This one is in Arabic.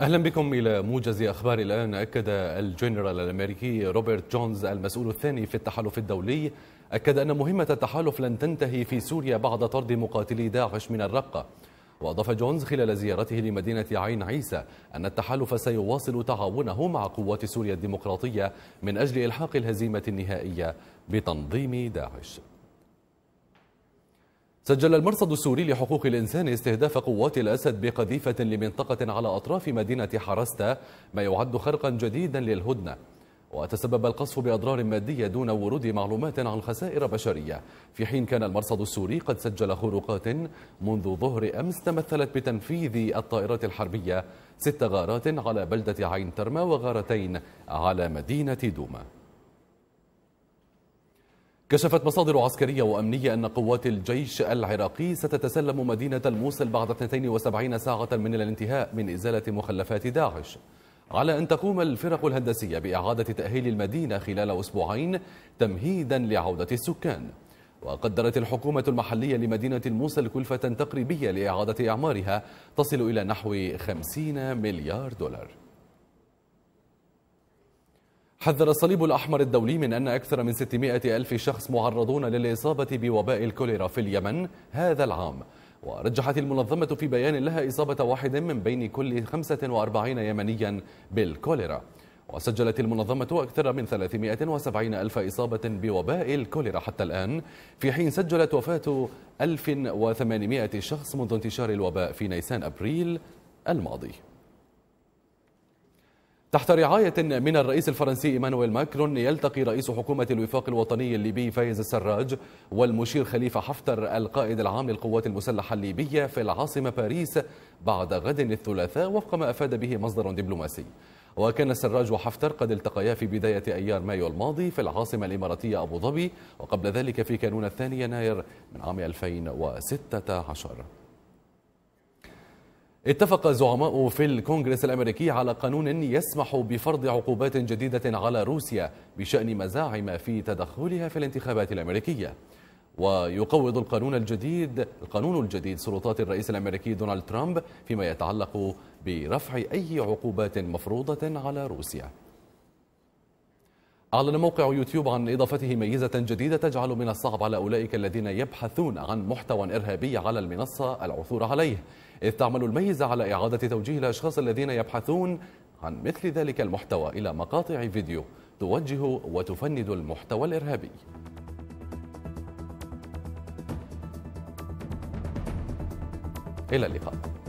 اهلا بكم الى موجز اخبار الان اكد الجنرال الامريكي روبرت جونز المسؤول الثاني في التحالف الدولي اكد ان مهمه التحالف لن تنتهي في سوريا بعد طرد مقاتلي داعش من الرقه واضاف جونز خلال زيارته لمدينه عين عيسى ان التحالف سيواصل تعاونه مع قوات سوريا الديمقراطيه من اجل الحاق الهزيمه النهائيه بتنظيم داعش سجل المرصد السوري لحقوق الإنسان استهداف قوات الأسد بقذيفة لمنطقة على أطراف مدينة حرستا ما يعد خرقا جديدا للهدنة وتسبب القصف بأضرار مادية دون ورود معلومات عن خسائر بشرية في حين كان المرصد السوري قد سجل خروقات منذ ظهر أمس تمثلت بتنفيذ الطائرات الحربية ست غارات على بلدة عين ترما وغارتين على مدينة دوما كشفت مصادر عسكرية وأمنية أن قوات الجيش العراقي ستتسلم مدينة الموصل بعد 72 ساعة من الانتهاء من إزالة مخلفات داعش على أن تقوم الفرق الهندسية بإعادة تأهيل المدينة خلال أسبوعين تمهيدا لعودة السكان وقدرت الحكومة المحلية لمدينة الموصل كلفة تقريبية لإعادة إعمارها تصل إلى نحو 50 مليار دولار حذر الصليب الأحمر الدولي من أن أكثر من 600 ألف شخص معرضون للإصابة بوباء الكوليرا في اليمن هذا العام ورجحت المنظمة في بيان لها إصابة واحد من بين كل 45 يمنيا بالكوليرا وسجلت المنظمة أكثر من 370 ألف إصابة بوباء الكوليرا حتى الآن في حين سجلت وفاة 1800 شخص منذ انتشار الوباء في نيسان أبريل الماضي تحت رعاية من الرئيس الفرنسي إيمانويل ماكرون يلتقي رئيس حكومة الوفاق الوطني الليبي فايز السراج والمشير خليفة حفتر القائد العام للقوات المسلحة الليبية في العاصمة باريس بعد غد الثلاثاء وفق ما أفاد به مصدر دبلوماسي وكان السراج وحفتر قد التقيا في بداية أيار مايو الماضي في العاصمة الإماراتية أبو ظبي وقبل ذلك في كانون الثاني يناير من عام 2016 اتفق زعماء في الكونغرس الأمريكي على قانون يسمح بفرض عقوبات جديدة على روسيا بشأن مزاعم في تدخلها في الانتخابات الأمريكية ويقوض القانون الجديد القانون الجديد سلطات الرئيس الأمريكي دونالد ترامب فيما يتعلق برفع أي عقوبات مفروضة على روسيا أعلن موقع يوتيوب عن إضافته ميزة جديدة تجعل من الصعب على أولئك الذين يبحثون عن محتوى إرهابي على المنصة العثور عليه إذ تعمل الميزة على إعادة توجيه الأشخاص الذين يبحثون عن مثل ذلك المحتوى إلى مقاطع فيديو توجه وتفند المحتوى الإرهابي إلى اللقاء